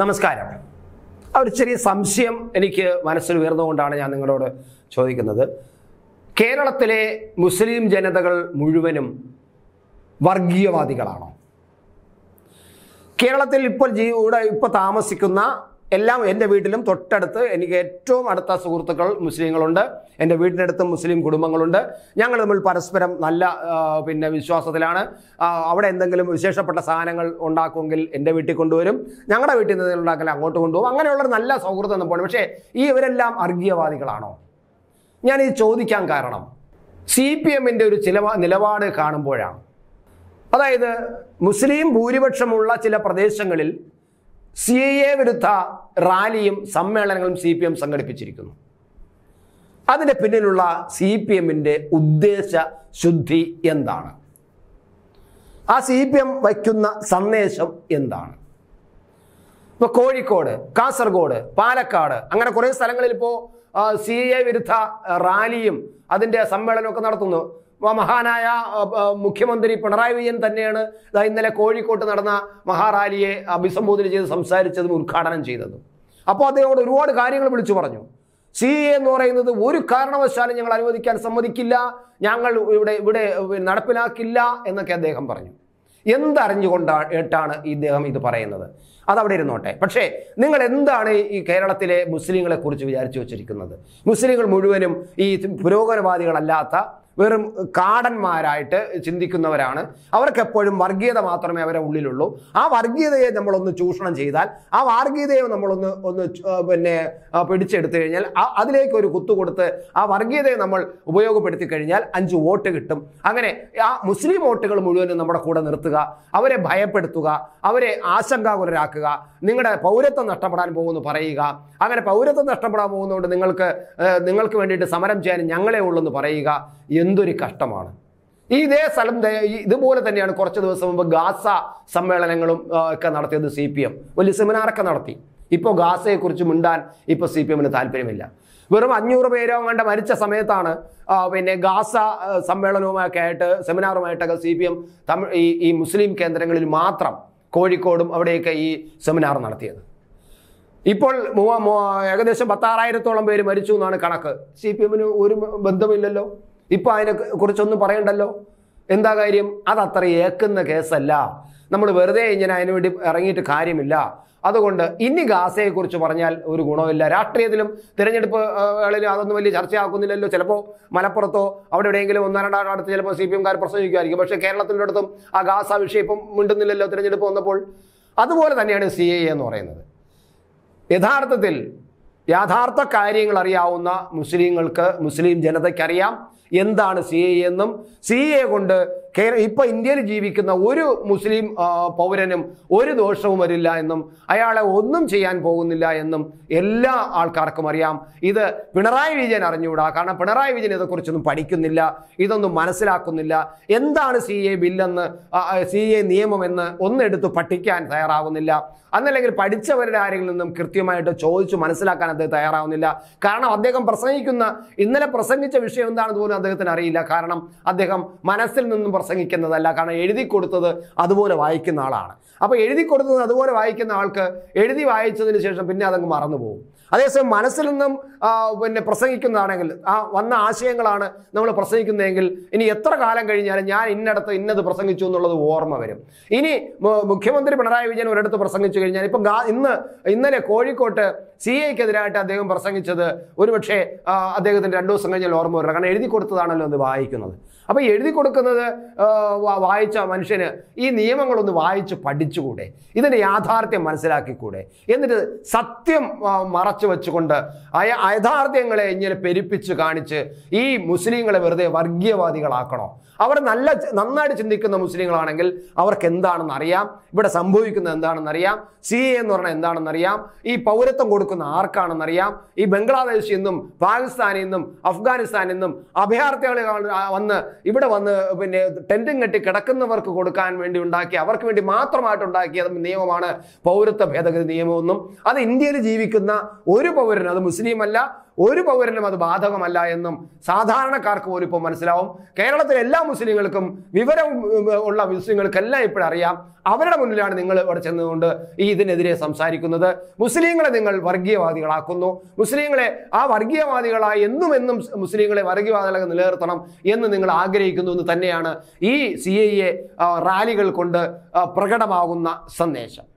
നമസ്കാരം ഒരു ചെറിയ സംശയം എനിക്ക് മനസ്സിൽ ഉയർന്നുകൊണ്ടാണ് ഞാൻ നിങ്ങളോട് ചോദിക്കുന്നത് കേരളത്തിലെ മുസ്ലിം ജനതകൾ മുഴുവനും വർഗീയവാദികളാണോ കേരളത്തിൽ ഇപ്പോൾ ജീ ഇവിടെ ഇപ്പോൾ താമസിക്കുന്ന എല്ലാം എൻ്റെ വീട്ടിലും തൊട്ടടുത്ത് എനിക്ക് ഏറ്റവും അടുത്ത സുഹൃത്തുക്കൾ മുസ്ലിങ്ങളുണ്ട് എൻ്റെ വീടിനടുത്ത് മുസ്ലിം കുടുംബങ്ങളുണ്ട് ഞങ്ങൾ തമ്മിൽ പരസ്പരം നല്ല പിന്നെ വിശ്വാസത്തിലാണ് അവിടെ എന്തെങ്കിലും വിശേഷപ്പെട്ട സാധനങ്ങൾ ഉണ്ടാക്കുമെങ്കിൽ എൻ്റെ വീട്ടിൽ കൊണ്ടുവരും ഞങ്ങളുടെ വീട്ടിൽ നിന്ന് ഉണ്ടാക്കൽ അങ്ങോട്ട് കൊണ്ടുപോകും അങ്ങനെയുള്ളൊരു നല്ല സൗഹൃദം തമ്മിലാണ് പക്ഷേ ഈ ഇവരെല്ലാം അർഗീയവാദികളാണോ ഞാൻ ഇത് ചോദിക്കാൻ കാരണം സി പി എമ്മിൻ്റെ ഒരു ചില നിലപാട് കാണുമ്പോഴാണ് അതായത് മുസ്ലിം ഭൂരിപക്ഷമുള്ള ചില പ്രദേശങ്ങളിൽ സി എ വിരുദ്ധ റാലിയും സമ്മേളനങ്ങളും സി പി എം സംഘടിപ്പിച്ചിരിക്കുന്നു അതിൻ്റെ പിന്നിലുള്ള സി പി എമ്മിൻ്റെ ഉദ്ദേശ ശുദ്ധി എന്താണ് ആ സി പി എം വയ്ക്കുന്ന സന്ദേശം എന്താണ് ഇപ്പോൾ കോഴിക്കോട് കാസർഗോഡ് പാലക്കാട് അങ്ങനെ കുറേ സ്ഥലങ്ങളിൽ ഇപ്പോൾ സി എ വിരുദ്ധ റാലിയും അതിൻ്റെ സമ്മേളനമൊക്കെ നടത്തുന്നു മഹാനായ മുഖ്യമന്ത്രി പിണറായി വിജയൻ തന്നെയാണ് ഇന്നലെ കോഴിക്കോട്ട് നടന്ന മഹാറാലിയെ അഭിസംബോധന ചെയ്ത് സംസാരിച്ചതും ഉദ്ഘാടനം ചെയ്തതും അപ്പോൾ അദ്ദേഹം ഒരുപാട് കാര്യങ്ങൾ വിളിച്ചു പറഞ്ഞു സി e എന്ന് പറയുന്നത് ഒരു കാരണവശാലും ഞങ്ങൾ അനുവദിക്കാൻ സമ്മതിക്കില്ല ഞങ്ങൾ ഇവിടെ ഇവിടെ നടപ്പിലാക്കില്ല എന്നൊക്കെ അദ്ദേഹം പറഞ്ഞു എന്തറിഞ്ഞുകൊണ്ടാണ് ഇദ്ദേഹം ഇത് പറയുന്നത് അതവിടെ ഇരുന്നോട്ടെ പക്ഷേ നിങ്ങൾ എന്താണ് ഈ കേരളത്തിലെ മുസ്ലിങ്ങളെ കുറിച്ച് വിചാരിച്ചു വച്ചിരിക്കുന്നത് മുസ്ലിങ്ങൾ മുഴുവനും ഈ പുരോഗമനവാദികളല്ലാത്ത വെറും കാടന്മാരായിട്ട് ചിന്തിക്കുന്നവരാണ് അവർക്ക് എപ്പോഴും വർഗീയത മാത്രമേ അവരെ ഉള്ളിലുള്ളൂ ആ വർഗീയതയെ നമ്മളൊന്ന് ചൂഷണം ചെയ്താൽ ആ വർഗീയതയെ നമ്മളൊന്ന് ഒന്ന് പിന്നെ പിടിച്ചെടുത്തു കഴിഞ്ഞാൽ അതിലേക്ക് ഒരു കുത്തു കൊടുത്ത് ആ വർഗീയതയെ നമ്മൾ ഉപയോഗപ്പെടുത്തി കഴിഞ്ഞാൽ അഞ്ച് വോട്ട് കിട്ടും അങ്ങനെ ആ മുസ്ലിം വോട്ടുകൾ മുഴുവനും നമ്മുടെ കൂടെ നിർത്തുക അവരെ ഭയപ്പെടുത്തുക അവരെ ആശങ്കാകുലരാക്കുക നിങ്ങളുടെ പൗരത്വം നഷ്ടപ്പെടാൻ പോകുമെന്ന് പറയുക അങ്ങനെ പൗരത്വം നഷ്ടപ്പെടാൻ പോകുന്നതുകൊണ്ട് നിങ്ങൾക്ക് നിങ്ങൾക്ക് വേണ്ടിയിട്ട് സമരം ചെയ്യാൻ ഞങ്ങളെ എന്ന് പറയുക എന്തൊരു കഷ്ടമാണ് ഈ ഇതേ സ്ഥലം ഇതുപോലെ തന്നെയാണ് കുറച്ച് ദിവസം മുമ്പ് ഗാസ സമ്മേളനങ്ങളും ഒക്കെ നടത്തിയത് സി പി എം വലിയ സെമിനാറൊക്കെ നടത്തി ഇപ്പോൾ ഗാസയെക്കുറിച്ച് മിണ്ടാൻ ഇപ്പോൾ സി പി എമ്മിന് താല്പര്യമില്ല വെറും അഞ്ഞൂറ് പേരോ കണ്ട മരിച്ച സമയത്താണ് പിന്നെ ഗാസ സമ്മേളനവുമൊക്കെ ആയിട്ട് സെമിനാറുമായിട്ടൊക്കെ സി പി എം തമിഴ് ഈ ഈ മുസ്ലിം കേന്ദ്രങ്ങളിൽ മാത്രം കോഴിക്കോടും അവിടെയൊക്കെ ഈ സെമിനാർ നടത്തിയത് ഇപ്പോൾ ഏകദേശം പത്താറായിരത്തോളം പേര് മരിച്ചു എന്നാണ് കണക്ക് സി പി എമ്മിന് ഒരു ബന്ധമില്ലല്ലോ ഇപ്പോൾ കുറിച്ചൊന്നും പറയണ്ടല്ലോ എന്താ കാര്യം അത്ര ഏക്കുന്ന കേസല്ല നമ്മൾ വെറുതെ ഇങ്ങനെ അതിനു വേണ്ടി ഇറങ്ങിയിട്ട് കാര്യമില്ല അതുകൊണ്ട് ഇനി ഗാസയെക്കുറിച്ച് പറഞ്ഞാൽ ഒരു ഗുണമില്ല രാഷ്ട്രീയത്തിലും തിരഞ്ഞെടുപ്പുകളിലും അതൊന്നും വലിയ ചർച്ചയാക്കുന്നില്ലല്ലോ ചിലപ്പോൾ മലപ്പുറത്തോ അവിടെ എവിടെയെങ്കിലും ഒന്നോ രണ്ടോ അടുത്ത് ചിലപ്പോൾ സി പി എംകാർ പ്രസംഗിക്കുമായിരിക്കും പക്ഷേ കേരളത്തിൻ്റെ അടുത്തും ആ ഗാസ വിഷയം ഇപ്പം മിണ്ടുന്നില്ലല്ലോ തിരഞ്ഞെടുപ്പ് വന്നപ്പോൾ അതുപോലെ തന്നെയാണ് സി എ എന്ന് പറയുന്നത് യഥാർത്ഥത്തിൽ യാഥാർത്ഥ കാര്യങ്ങൾ അറിയാവുന്ന മുസ്ലിങ്ങൾക്ക് മുസ്ലിം ജനതയ്ക്കറിയാം എന്താണ് സി എ എന്നും സി എ കൊണ്ട് കേരള ഇപ്പൊ ഇന്ത്യയിൽ ജീവിക്കുന്ന ഒരു മുസ്ലിം പൗരനും ഒരു ദോഷവും വരില്ല എന്നും അയാളെ ഒന്നും ചെയ്യാൻ പോകുന്നില്ല എന്നും എല്ലാ ആൾക്കാർക്കും അറിയാം ഇത് പിണറായി വിജയൻ അറിഞ്ഞുകൂടാ കാരണം പിണറായി വിജയൻ ഇതേക്കുറിച്ചൊന്നും പഠിക്കുന്നില്ല ഇതൊന്നും മനസ്സിലാക്കുന്നില്ല എന്താണ് സി എ ബില്ലെന്ന് സി എ എന്ന് ഒന്നെടുത്ത് പഠിക്കാൻ തയ്യാറാവുന്നില്ല അന്നല്ലെങ്കിൽ പഠിച്ചവരുടെ ആരെങ്കിലും നിന്നും കൃത്യമായിട്ട് ചോദിച്ചു മനസ്സിലാക്കാൻ അദ്ദേഹം തയ്യാറാവുന്നില്ല കാരണം അദ്ദേഹം പ്രസംഗിക്കുന്ന ഇന്നലെ പ്രസംഗിച്ച വിഷയം എന്താണെന്ന് പോലും അദ്ദേഹത്തിന് അറിയില്ല കാരണം അദ്ദേഹം മനസ്സിൽ നിന്നും പ്രസംഗിക്കുന്നതല്ല കാരണം എഴുതി കൊടുത്തത് അതുപോലെ വായിക്കുന്ന ആളാണ് അപ്പോൾ എഴുതി കൊടുത്തത് അതുപോലെ വായിക്കുന്ന ആൾക്ക് എഴുതി വായിച്ചതിന് ശേഷം പിന്നെ അതങ്ങ് മറന്നു പോകും അതേസമയം മനസ്സിൽ നിന്നും പിന്നെ പ്രസംഗിക്കുന്നതാണെങ്കിൽ ആ വന്ന ആശയങ്ങളാണ് നമ്മൾ പ്രസംഗിക്കുന്നതെങ്കിൽ ഇനി എത്ര കാലം കഴിഞ്ഞാലും ഞാൻ ഇന്നടത്ത് ഇന്നത് പ്രസംഗിച്ചു എന്നുള്ളത് ഓർമ്മ വരും ഇനി മുഖ്യമന്ത്രി പിണറായി വിജയൻ ഒരിടത്ത് പ്രസംഗിച്ചു കഴിഞ്ഞാൽ ഇപ്പം ഇന്ന് ഇന്നലെ കോഴിക്കോട്ട് സി എക്കെതിരായിട്ട് അദ്ദേഹം പ്രസംഗിച്ചത് ഒരുപക്ഷെ അദ്ദേഹത്തിന് രണ്ടു ദിവസം കഴിഞ്ഞാൽ ഓർമ്മ വരണം കാരണം എഴുതി കൊടുത്തതാണല്ലോ അത് വായിക്കുന്നത് അപ്പോൾ എഴുതി കൊടുക്കുന്നത് വായിച്ച മനുഷ്യന് ഈ നിയമങ്ങളൊന്ന് വായിച്ച് പഠിച്ചുകൂടെ ഇതിൻ്റെ യാഥാർത്ഥ്യം മനസ്സിലാക്കിക്കൂടെ എന്നിട്ട് സത്യം മറച്ചു വെച്ചുകൊണ്ട് അയ യഥാർത്ഥ്യങ്ങളെ ഇങ്ങനെ പെരുപ്പിച്ച് കാണിച്ച് ഈ മുസ്ലിങ്ങളെ വെറുതെ വർഗീയവാദികളാക്കണോ അവർ നല്ല നന്നായിട്ട് ചിന്തിക്കുന്ന മുസ്ലിങ്ങളാണെങ്കിൽ അവർക്ക് എന്താണെന്ന് അറിയാം ഇവിടെ സംഭവിക്കുന്നത് എന്താണെന്ന് അറിയാം സി എ എന്ന് പറഞ്ഞാൽ എന്താണെന്ന് അറിയാം ഈ പൗരത്വം കൊടുക്കുന്ന അറിയാം ഈ ബംഗ്ലാദേശിൽ നിന്നും പാകിസ്ഥാനിൽ നിന്നും അഫ്ഗാനിസ്ഥാനിൽ നിന്നും അഭയാർത്ഥികളെ വന്ന് ഇവിടെ വന്ന് പിന്നെ ടെൻറ്റും കെട്ടി കിടക്കുന്നവർക്ക് കൊടുക്കാൻ വേണ്ടി ഉണ്ടാക്കി അവർക്ക് വേണ്ടി മാത്രമായിട്ട് ഉണ്ടാക്കിയ നിയമമാണ് പൗരത്വ ഭേദഗതി നിയമമെന്നും അത് ഇന്ത്യയിൽ ജീവിക്കുന്ന ഒരു പൗരൻ അത് മുസ്ലിം അല്ല ഒരു പൗരനും അത് ബാധകമല്ല എന്നും സാധാരണക്കാർക്ക് പോലും ഇപ്പോൾ മനസ്സിലാവും കേരളത്തിലെ എല്ലാ മുസ്ലിങ്ങൾക്കും വിവരം ഉള്ള മുസ്ലിങ്ങൾക്കെല്ലാം ഇപ്പോഴറിയാം അവരുടെ മുന്നിലാണ് നിങ്ങൾ ഇവിടെ ചെന്നുകൊണ്ട് ഈ ഇതിനെതിരെ സംസാരിക്കുന്നത് മുസ്ലിങ്ങളെ നിങ്ങൾ വർഗീയവാദികളാക്കുന്നു മുസ്ലിങ്ങളെ ആ വർഗീയവാദികളായി എന്നും എന്നും മുസ്ലിങ്ങളെ വർഗീയവാദികളെ നിലനിർത്തണം എന്ന് നിങ്ങൾ ആഗ്രഹിക്കുന്നു എന്ന് തന്നെയാണ് ഈ സി റാലികൾ കൊണ്ട് പ്രകടമാകുന്ന സന്ദേശം